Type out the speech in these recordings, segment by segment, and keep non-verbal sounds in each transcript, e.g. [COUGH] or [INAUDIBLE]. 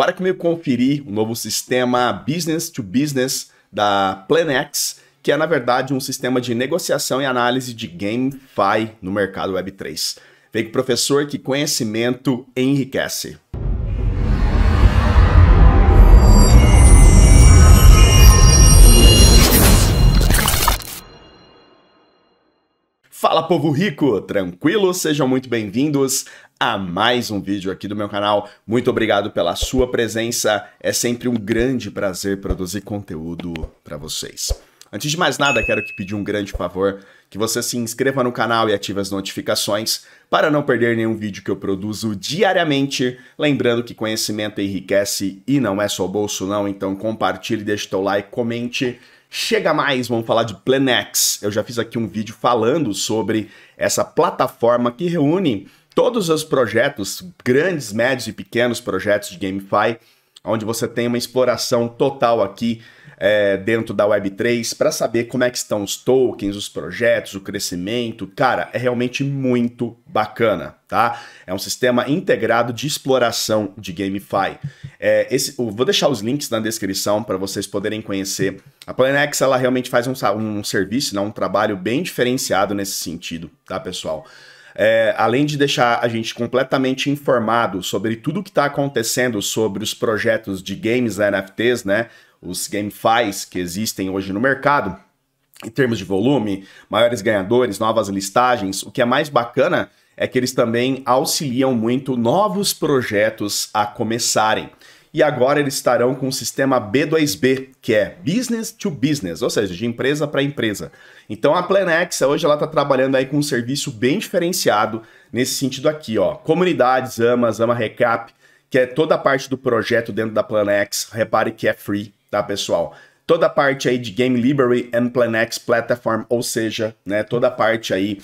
Para comigo conferir o novo sistema Business to Business da Planex, que é na verdade um sistema de negociação e análise de GameFi no mercado Web3. Vem com o professor que conhecimento enriquece. Fala povo rico, tranquilo? Sejam muito bem-vindos a mais um vídeo aqui do meu canal. Muito obrigado pela sua presença. É sempre um grande prazer produzir conteúdo para vocês. Antes de mais nada, quero que pedir um grande favor, que você se inscreva no canal e ative as notificações para não perder nenhum vídeo que eu produzo diariamente. Lembrando que conhecimento enriquece e não é só bolso não, então compartilhe, deixe teu like, comente. Chega mais, vamos falar de Plenex. Eu já fiz aqui um vídeo falando sobre essa plataforma que reúne todos os projetos, grandes, médios e pequenos projetos de GameFi, onde você tem uma exploração total aqui é, dentro da Web3 para saber como é que estão os tokens, os projetos, o crescimento. Cara, é realmente muito bacana, tá? É um sistema integrado de exploração de GameFi. É, esse, vou deixar os links na descrição para vocês poderem conhecer. A Planex, ela realmente faz um, um serviço, né, um trabalho bem diferenciado nesse sentido, tá, pessoal? é, além de deixar a gente completamente informado sobre tudo o que está acontecendo sobre os projetos de games NFTs, né? Os GameFis que existem hoje no mercado, em termos de volume, maiores ganhadores, novas listagens, o que é mais bacana é que eles também auxiliam muito novos projetos a começarem e agora eles estarão com o sistema B2B, que é business to business, ou seja, de empresa para empresa. Então a Planex hoje ela está trabalhando aí com um serviço bem diferenciado nesse sentido aqui, ó. Comunidades, AMAs, AMA Recap, que é toda a parte do projeto dentro da Planex. Repare que é free, tá, pessoal? Toda a parte aí de Game Library and Planex Platform, ou seja, né, toda a parte aí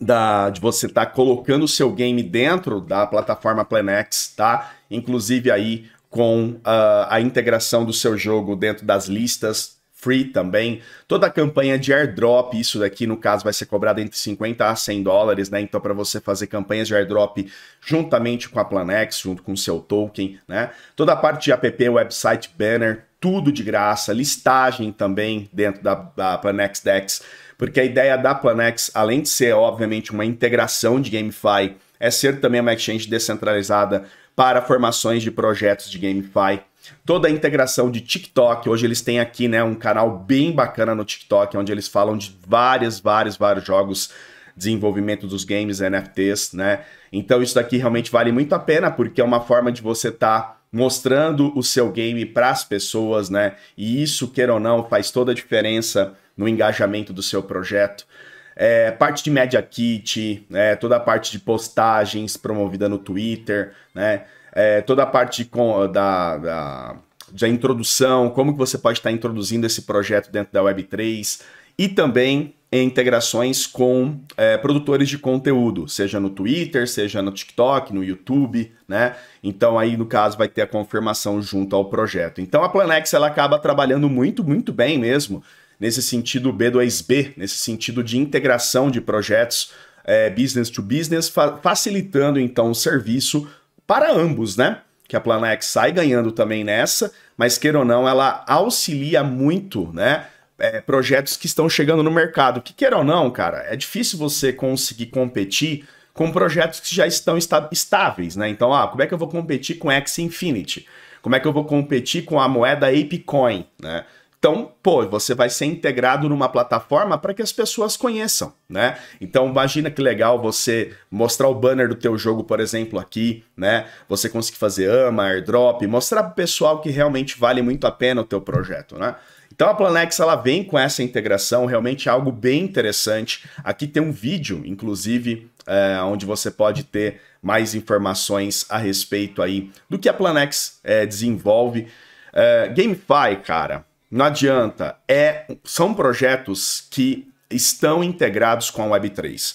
da, de você estar tá colocando o seu game dentro da plataforma Planex, tá? Inclusive aí com uh, a integração do seu jogo dentro das listas free também. Toda a campanha de airdrop, isso daqui no caso vai ser cobrado entre 50 a 100 dólares, né? Então para você fazer campanhas de airdrop juntamente com a Planex, junto com o seu token, né? Toda a parte de app, website, banner, tudo de graça, listagem também dentro da, da Planex Dex porque a ideia da Planex, além de ser, obviamente, uma integração de GameFi, é ser também uma exchange descentralizada para formações de projetos de GameFi. Toda a integração de TikTok, hoje eles têm aqui né, um canal bem bacana no TikTok, onde eles falam de vários, vários, vários jogos, desenvolvimento dos games, NFTs, né? Então isso daqui realmente vale muito a pena, porque é uma forma de você estar tá mostrando o seu game para as pessoas, né? E isso, queira ou não, faz toda a diferença no engajamento do seu projeto. É, parte de Media Kit, é, toda a parte de postagens promovida no Twitter, né? É, toda a parte da, da, da, introdução, como que você pode estar introduzindo esse projeto dentro da Web3 e também integrações com é, produtores de conteúdo, seja no Twitter, seja no TikTok, no YouTube, né? Então aí no caso vai ter a confirmação junto ao projeto. Então a Planex ela acaba trabalhando muito, muito bem mesmo nesse sentido B2B, nesse sentido de integração de projetos é, business to business, fa facilitando então o serviço para ambos, né? Que a Planex sai ganhando também nessa, mas queira ou não, ela auxilia muito, né? É, projetos que estão chegando no mercado. Que queira ou não, cara, é difícil você conseguir competir com projetos que já estão estáveis, né? Então, ah, como é que eu vou competir com X Infinity? Como é que eu vou competir com a moeda Apecoin, né? Então, pô, você vai ser integrado numa plataforma para que as pessoas conheçam, né? Então, imagina que legal você mostrar o banner do teu jogo, por exemplo, aqui, né? Você conseguir fazer ama, airdrop, mostrar para o pessoal que realmente vale muito a pena o teu projeto, né? Então a Planex ela vem com essa integração, realmente é algo bem interessante. Aqui tem um vídeo, inclusive, é, onde você pode ter mais informações a respeito aí do que a Planex é, desenvolve. É, GameFi, cara, não adianta. É, são projetos que estão integrados com a Web3.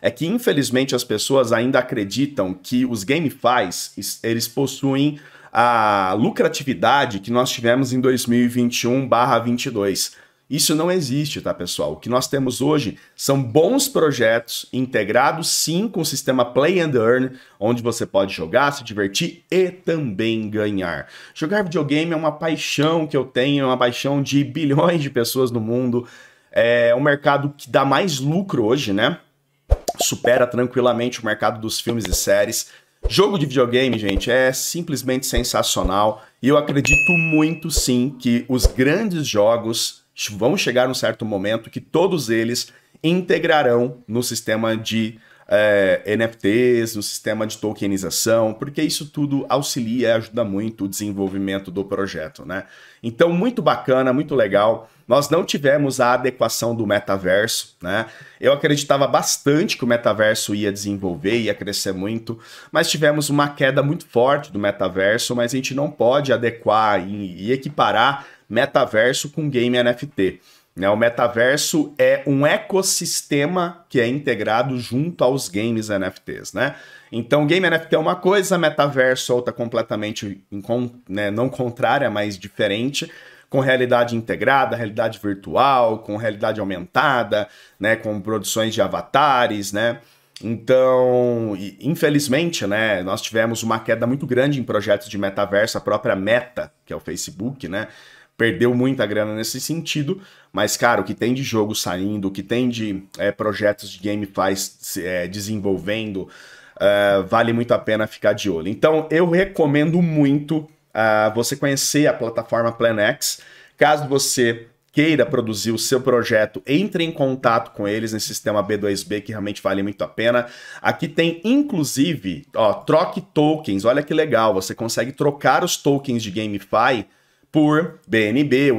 É que, infelizmente, as pessoas ainda acreditam que os GameFis, eles possuem a lucratividade que nós tivemos em 2021 22 isso não existe, tá, pessoal? O que nós temos hoje são bons projetos integrados, sim, com o sistema Play and Earn, onde você pode jogar, se divertir e também ganhar. Jogar videogame é uma paixão que eu tenho, é uma paixão de bilhões de pessoas no mundo. É um mercado que dá mais lucro hoje, né? Supera tranquilamente o mercado dos filmes e séries. Jogo de videogame, gente, é simplesmente sensacional. E eu acredito muito, sim, que os grandes jogos vão chegar um certo momento que todos eles integrarão no sistema de é, eh, NFTs, no sistema de tokenização, porque isso tudo auxilia e ajuda muito o desenvolvimento do projeto, né? Então, muito bacana, muito legal. Nós não tivemos a adequação do metaverso, né? Eu acreditava bastante que o metaverso ia desenvolver, ia crescer muito, mas tivemos uma queda muito forte do metaverso, mas a gente não pode adequar e, e equiparar metaverso com game NFT. Né? O metaverso é um ecossistema que é integrado junto aos games NFTs, né? Então, game NFT é uma coisa, metaverso é outra completamente né, não contrária, mas diferente, com realidade integrada, realidade virtual, com realidade aumentada, né, com produções de avatares, né? Então, infelizmente, né, nós tivemos uma queda muito grande em projetos de metaverso, a própria Meta, que é o Facebook, né, perdeu muita grana nesse sentido, mas, cara, o que tem de jogo saindo, o que tem de é, projetos de gameplays é, desenvolvendo, eh, vale muito a pena ficar de olho. Então, eu recomendo muito uh, você conhecer a plataforma Planex. Caso você queira produzir o seu projeto, entre em contato com eles nesse sistema B2B que realmente vale muito a pena. Aqui tem inclusive, ó, troque tokens. Olha que legal, você consegue trocar os tokens de GameFi por BNB, o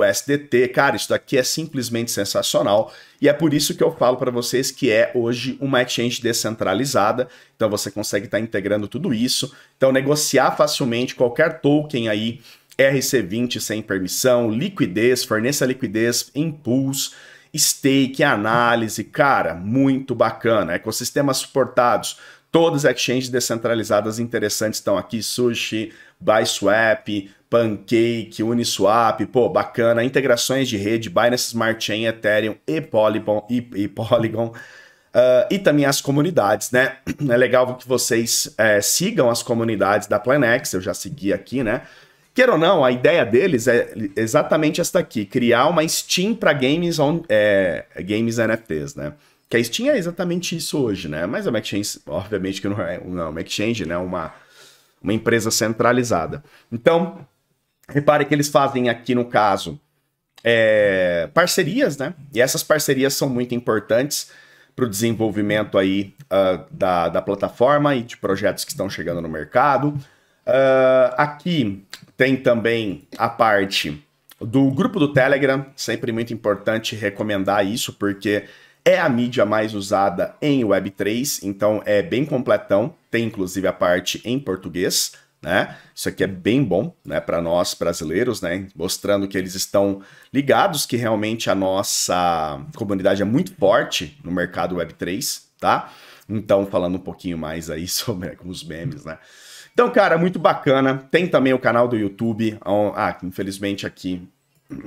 Cara, isso daqui é simplesmente sensacional e é por isso que eu falo para vocês que é hoje uma exchange descentralizada. Então você consegue estar tá integrando tudo isso. Então negociar facilmente qualquer token aí RC20 sem permissão, liquidez, forneça liquidez, impulso, stake, análise, cara, muito bacana. Ecossistemas suportados Todas as exchanges descentralizadas interessantes estão aqui: Sushi, BySwap, Pancake, Uniswap, pô, bacana. Integrações de rede, Binance Smart Chain, Ethereum e Polygon. E, e, Polygon. Uh, e também as comunidades, né? [CLEARS THROAT] É legal que vocês é, sigam as comunidades da Planex, eu já segui aqui, né? Queira ou não, a ideia deles é exatamente esta aqui: criar uma Steam para games, on, é, games NFTs, né? Que a Steam é exatamente isso hoje, né? Mas a exchange, obviamente que não é, não é uma exchange, né? Uma, uma empresa centralizada. Então, repare que eles fazem aqui, no caso, é, parcerias, né? E essas parcerias são muito importantes para o desenvolvimento aí uh, da, da plataforma e de projetos que estão chegando no mercado. Uh, aqui tem também a parte do grupo do Telegram, sempre muito importante recomendar isso, porque é a mídia mais usada em Web3, então é bem completão, tem inclusive a parte em português, né? Isso aqui é bem bom, né, para nós brasileiros, né, mostrando que eles estão ligados que realmente a nossa comunidade é muito forte no mercado Web3, tá? Então, falando um pouquinho mais aí [LAUGHS] sobre os memes, né? Então, cara, muito bacana. Tem também o canal do YouTube. Ah, infelizmente aqui [CLEARS THROAT]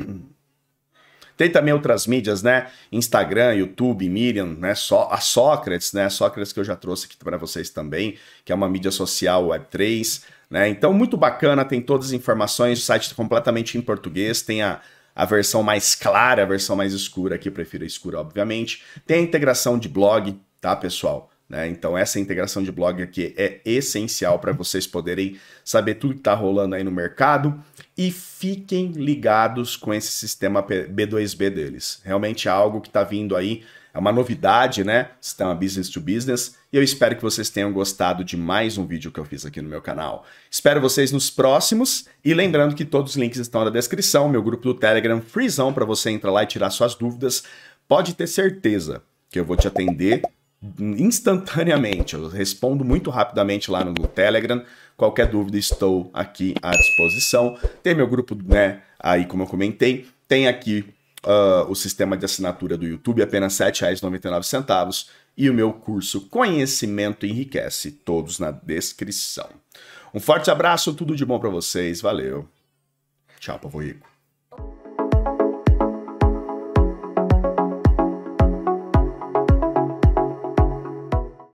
Tem também outras mídias, né? Instagram, YouTube, Miriam, né? Só a Sócrates, né? Sócrates que eu já trouxe aqui para vocês também, que é uma mídia social Web3, né? Então, muito bacana, tem todas as informações, o site tá completamente em português, tem a a versão mais clara, a versão mais escura, aqui prefiro a escura, obviamente. Tem a integração de blog, tá, pessoal? Né? Então, essa integração de blog aqui é essencial para vocês poderem saber tudo que está rolando aí no mercado e fiquem ligados com esse sistema B2B deles. Realmente é algo que está vindo aí, é uma novidade, né? Sistema Business to Business. E eu espero que vocês tenham gostado de mais um vídeo que eu fiz aqui no meu canal. Espero vocês nos próximos. E lembrando que todos os links estão na descrição, meu grupo do Telegram, freezão para você entrar lá e tirar suas dúvidas. Pode ter certeza que eu vou te atender instantaneamente. Eu respondo muito rapidamente lá no Telegram. Qualquer dúvida, estou aqui à disposição. Tem meu grupo, né? Aí, como eu comentei, tem aqui uh, o sistema de assinatura do YouTube, apenas R$ 7,99. E o meu curso Conhecimento Enriquece, todos na descrição. Um forte abraço, tudo de bom para vocês, valeu. Tchau, povo Rico.